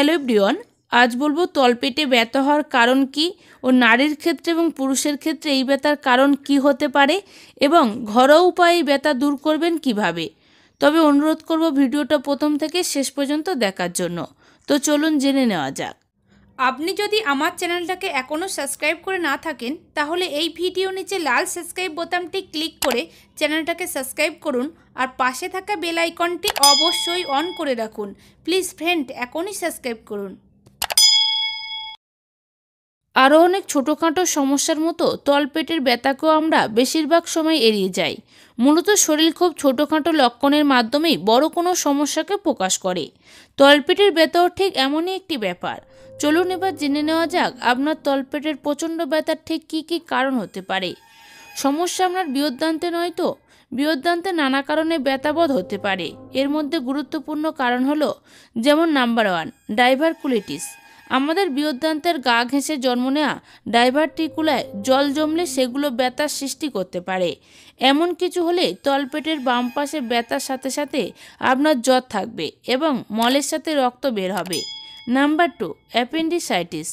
Hello Brian আজ বলবো তলপেটে ব্যথা হওয়ার কারণ কি ও নারীর ক্ষেত্রে এবং পুরুষের ক্ষেত্রে এই ব্যথার কারণ কি হতে পারে এবং ঘরোয়া উপায়ে ব্যথা দূর করবেন কিভাবে। তবে অনুরোধ করব ভিডিওটা প্রথম থেকে শেষ পর্যন্ত দেখার জন্য তো চলুন জেনে নেওয়া যাক আপনি যদি আমার চ্যানেলটাকে এখনও সাবস্ক্রাইব করে না থাকেন তাহলে এই ভিডিও নিচে লাল সাবস্ক্রাইব বোতামটি ক্লিক করে চ্যানেলটাকে সাবস্ক্রাইব করুন আর পাশে থাকা বেল আইকনটি অবশ্যই অন করে রাখুন প্লিজ ফ্রেন্ড এখনই সাবস্ক্রাইব করুন আরও অনেক ছোটোখাটো সমস্যার মতো তলপেটের ব্যথাকেও আমরা বেশিরভাগ সময় এড়িয়ে যাই মূলত শরীর খুব ছোটোখাটো লক্ষণের মাধ্যমেই বড় কোনো সমস্যাকে প্রকাশ করে তলপেটের ব্যথাও ঠিক এমনই একটি ব্যাপার চলুন এবার জেনে নেওয়া যাক আপনার তলপেটের প্রচণ্ড ব্যথার ঠিক কী কী কারণ হতে পারে সমস্যা আপনার বৃহদ্দান্তে নয় তো বৃহদান্তে নানা কারণে ব্যথাবোধ হতে পারে এর মধ্যে গুরুত্বপূর্ণ কারণ হলো যেমন নাম্বার ওয়ান ডাইভারকুলিটিস আমাদের বৃহদান্তের গা ঘেঁষে জন্ম নেওয়া ডাইভার্টিকুলায় জল জমলে সেগুলো ব্যথার সৃষ্টি করতে পারে এমন কিছু হলে তলপেটের বাম পাশে ব্যথার সাথে সাথে আপনার জ্বর থাকবে এবং মলের সাথে রক্ত বের হবে নাম্বার টু অ্যাপেন্ডিসাইটিস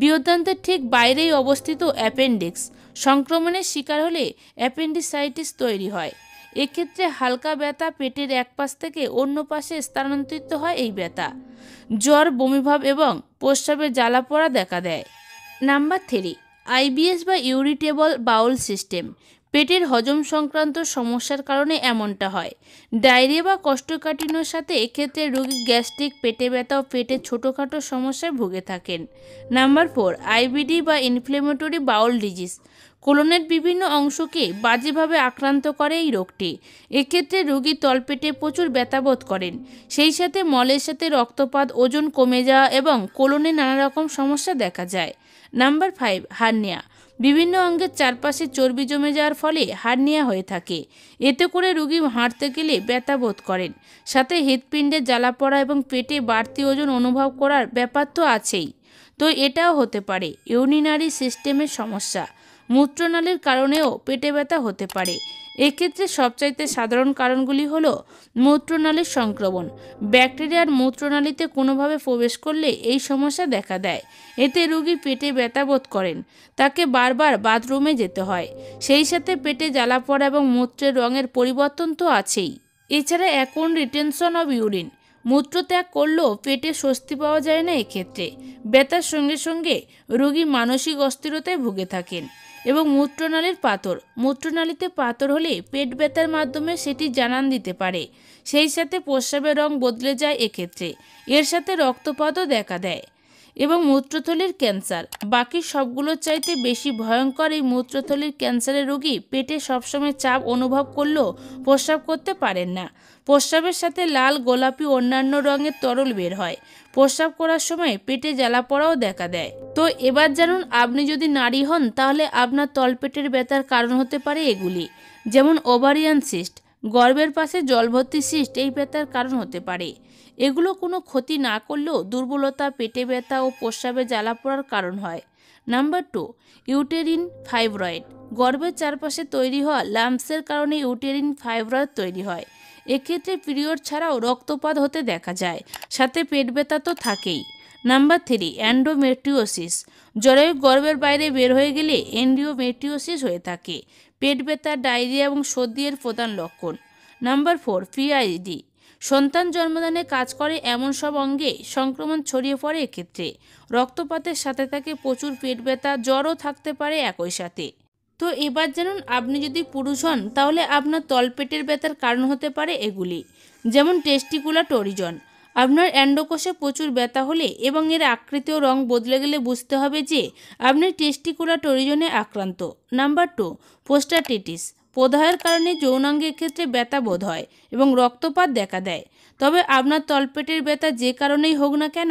বৃহদান্তের ঠিক বাইরেই অবস্থিত অ্যাপেন্ডিক্স সংক্রমণের শিকার হলে অ্যাপেন্ডিসাইটিস তৈরি হয় এক্ষেত্রে হালকা ব্যথা পেটের এক পাশ থেকে অন্য পাশে স্থানান্তরিত হয় এই ব্যথা জ্বর বমিভাব এবং প্রস্রাবের জ্বালা পড়া দেখা দেয় নাম্বার থ্রি আইবিএস বা ইউরিটেবল বাউল সিস্টেম পেটের হজম সংক্রান্ত সমস্যার কারণে এমনটা হয় ডায়রিয়া বা কষ্টকাঠিন্যর সাথে এক্ষেত্রে রোগী গ্যাস্ট্রিক পেটে ব্যথা ও পেটের ছোটোখাটো সমস্যায় ভুগে থাকেন নাম্বার ফোর আইবিডি বা ইনফ্লেমেটরি বাউল ডিজিজ কোলনের বিভিন্ন অংশকে বাজেভাবে আক্রান্ত করে এই রোগটি এক্ষেত্রে রোগী তলপেটে প্রচুর ব্যথাবোধ করেন সেই সাথে মলের সাথে রক্তপাত ওজন কমে যাওয়া এবং কোলনে নানা রকম সমস্যা দেখা যায় নাম্বার ফাইভ হার্নিয়া বিভিন্ন অঙ্গের চারপাশে চর্বি জমে যাওয়ার ফলে হার্নিয়া হয়ে থাকে এতে করে রুগী হাঁটতে গেলে ব্যথা বোধ করেন সাথে হৃদপিণ্ডে জ্বালা পড়া এবং পেটে বাড়তি ওজন অনুভব করার ব্যাপার তো আছেই তো এটাও হতে পারে ইউনিনারি সিস্টেমের সমস্যা মূত্রনালীর কারণেও পেটে ব্যথা হতে পারে এক্ষেত্রে সবচাইতে সাধারণ কারণগুলি হল মূত্রনালীর সংক্রমণ ব্যাকটেরিয়ার মূত্রনালীতে কোনোভাবে প্রবেশ করলে এই সমস্যা দেখা দেয় এতে রোগী পেটে ব্যথা বোধ করেন তাকে বারবার বাথরুমে যেতে হয় সেই সাথে পেটে জ্বালা পড়া এবং মূত্রের রঙের পরিবর্তন তো আছেই এছাড়া এখন রিটেনশন অব ইউরিন মূত্র ত্যাগ করলেও পেটে স্বস্তি পাওয়া যায় না এক্ষেত্রে ব্যথার সঙ্গে সঙ্গে রোগী মানসিক অস্থিরতায় ভুগে থাকেন এবং মূত্রনালীর পাথর মূত্রনালীতে পাথর হলে পেট ব্যথার মাধ্যমে সেটি জানান দিতে পারে সেই সাথে প্রস্রাবের রং বদলে যায় এক্ষেত্রে এর সাথে রক্তপাতও দেখা দেয় এবং মূত্রথলির ক্যান্সার বাকি সবগুলোর চাইতে বেশি ভয়ঙ্কর এই মূত্রথলির ক্যান্সারের রোগী পেটে সবসময় চাপ অনুভব করলেও প্রস্রাব করতে পারেন না প্রস্রাবের সাথে লাল গোলাপি অন্যান্য রঙের তরল বের হয় প্রস্রাব করার সময় পেটে জ্বালা পড়াও দেখা দেয় তো এবার জানুন আপনি যদি নারী হন তাহলে আপনার তলপেটের ব্যথার কারণ হতে পারে এগুলি যেমন ওভারিয়ান সিস্ট গর্বের পাশে জলভর্তি সিস্ট এই ব্যথার কারণ হতে পারে এগুলো কোনো ক্ষতি না করলেও দুর্বলতা পেটে ব্যথা ও প্রস্রাবে জ্বালা পড়ার কারণ হয় নাম্বার টু ইউটেরিন ফাইব্রয়েড গর্ভের চারপাশে তৈরি হওয়া লাম্পসের কারণে ইউটেরিন ফাইব্রয়েড তৈরি হয় এক্ষেত্রে পিরিয়ড ছাড়াও রক্তপাত হতে দেখা যায় সাথে পেট ব্যথা তো থাকেই নাম্বার থ্রি অ্যান্ডোমেট্রিওসিস জরায়ু গর্ভের বাইরে বের হয়ে গেলে এন্ডিওমেট্রিওসিস হয়ে থাকে পেট ব্যথা ডায়রিয়া এবং সর্দি প্রধান লক্ষণ নাম্বার ফোর পিআইডি সন্তান জন্মদানে কাজ করে এমন সব অঙ্গে সংক্রমণ ছড়িয়ে পড়ে এক্ষেত্রে রক্তপাতের সাথে থাকে প্রচুর পেট ব্যথা জ্বরও থাকতে পারে একই সাথে তো এবার জানুন আপনি যদি পুরুষ হন তাহলে আপনার তলপেটের ব্যথার কারণ হতে পারে এগুলি যেমন টেস্টিকুলা টরিজন আপনার অ্যান্ডোকোষে প্রচুর ব্যথা হলে এবং এর আকৃতি ও রং বদলে গেলে বুঝতে হবে যে আপনি টেস্টিকুলা টরিজনে আক্রান্ত নাম্বার টু পোস্টাটিটিস প্রদাহের কারণে যৌনাঙ্গের ক্ষেত্রে ব্যথা বোধ হয় এবং রক্তপাত দেখা দেয় তবে আপনার তলপেটের ব্যথা যে কারণেই হোক না কেন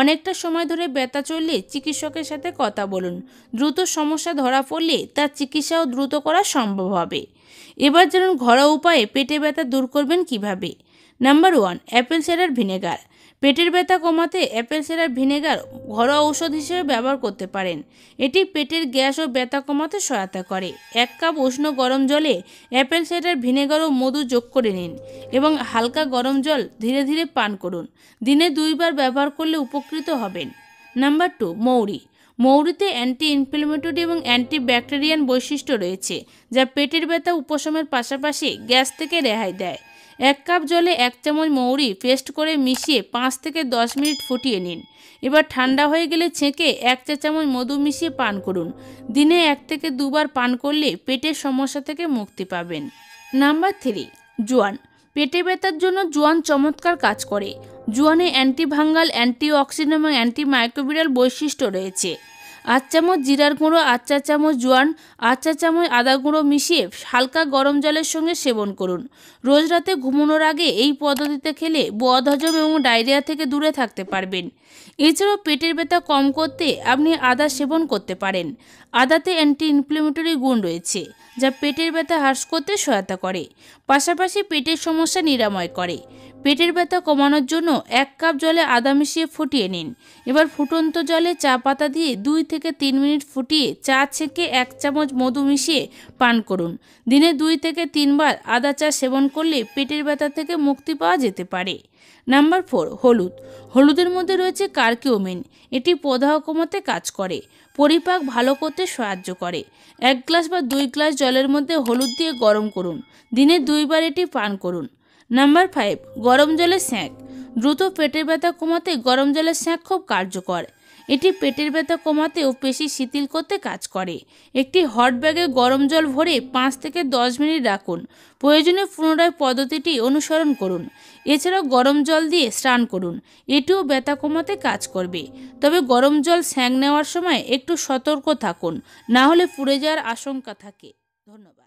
অনেকটা সময় ধরে ব্যথা চললে চিকিৎসকের সাথে কথা বলুন দ্রুত সমস্যা ধরা পড়লে তার চিকিৎসাও দ্রুত করা সম্ভব হবে এবার জানুন ঘরোয়া উপায়ে পেটে ব্যথা দূর করবেন কিভাবে number one apple cider vinegar পেটের ব্যথা কমাতে অ্যাপেল সেরার ভিনেগার ঘরোয়া ঔষধ হিসেবে ব্যবহার করতে পারেন এটি পেটের গ্যাস ও ব্যথা কমাতে সহায়তা করে এক কাপ উষ্ণ গরম জলে অ্যাপেল সাইডার ভিনেগার ও মধু যোগ করে নিন এবং হালকা গরম জল ধীরে ধীরে পান করুন দিনে দুইবার ব্যবহার করলে উপকৃত হবেন নাম্বার টু মৌরি মৌরিতে অ্যান্টি ইনফ্লেমেটরি এবং অ্যান্টি ব্যাকটেরিয়ান বৈশিষ্ট্য রয়েছে যা পেটের ব্যথা উপশমের পাশাপাশি গ্যাস থেকে রেহাই দেয় এক কাপ জলে এক চামচ মৌরি পেস্ট করে মিশিয়ে পাঁচ থেকে দশ মিনিট ফুটিয়ে নিন এবার ঠান্ডা হয়ে গেলে ছেঁকে এক চা চামচ মধু মিশিয়ে পান করুন দিনে এক থেকে দুবার পান করলে পেটের সমস্যা থেকে মুক্তি পাবেন নাম্বার থ্রি জোয়ান পেটে ব্যথার জন্য জোয়ান চমৎকার কাজ করে জোয়ানে অ্যান্টিভাঙ্গাল অ্যান্টিঅক্সিডেন্ট এবং মাইক্রোবিরাল বৈশিষ্ট্য রয়েছে আধ চামচ জিরার গুঁড়ো আধ চা চামচ জোয়ান আধ চা চামচ আদা গুঁড়ো মিশিয়ে হালকা গরম জলের সঙ্গে সেবন করুন রোজ রাতে ঘুমানোর আগে এই পদ্ধতিতে খেলে বদহজম এবং ডায়রিয়া থেকে দূরে থাকতে পারবেন এছাড়াও পেটের ব্যথা কম করতে আপনি আদা সেবন করতে পারেন আদাতে অ্যান্টি ইনফ্লেমেটরি গুণ রয়েছে যা পেটের ব্যথা হ্রাস করতে সহায়তা করে পাশাপাশি পেটের সমস্যা নিরাময় করে পেটের ব্যথা কমানোর জন্য এক কাপ জলে আদা মিশিয়ে ফুটিয়ে নিন এবার ফুটন্ত জলে চা পাতা দিয়ে দুই থেকে তিন মিনিট ফুটিয়ে চা ছেঁকে এক চামচ মধু মিশিয়ে পান করুন দিনে দুই থেকে তিনবার আদা চা সেবন করলে পেটের ব্যথা থেকে মুক্তি পাওয়া যেতে পারে নাম্বার ফোর হলুদ হলুদের মধ্যে রয়েছে কার্কিওমিন এটি প্রদাহ কমাতে কাজ করে পরিপাক ভালো করতে সাহায্য করে এক গ্লাস বা দুই গ্লাস জলের মধ্যে হলুদ দিয়ে গরম করুন দিনে দুইবার এটি পান করুন নাম্বার ফাইভ গরম জলের স্যাঁক দ্রুত পেটের ব্যথা কমাতে গরম জলের স্যাঁক খুব কার্যকর এটি পেটের ব্যথা কমাতে ও পেশি শিথিল করতে কাজ করে একটি হট ব্যাগে গরম জল ভরে পাঁচ থেকে দশ মিনিট রাখুন প্রয়োজনে পুনরায় পদ্ধতিটি অনুসরণ করুন এছাড়াও গরম জল দিয়ে স্নান করুন এটিও ব্যথা কমাতে কাজ করবে তবে গরম জল স্যাং নেওয়ার সময় একটু সতর্ক থাকুন না হলে পুড়ে যাওয়ার আশঙ্কা থাকে ধন্যবাদ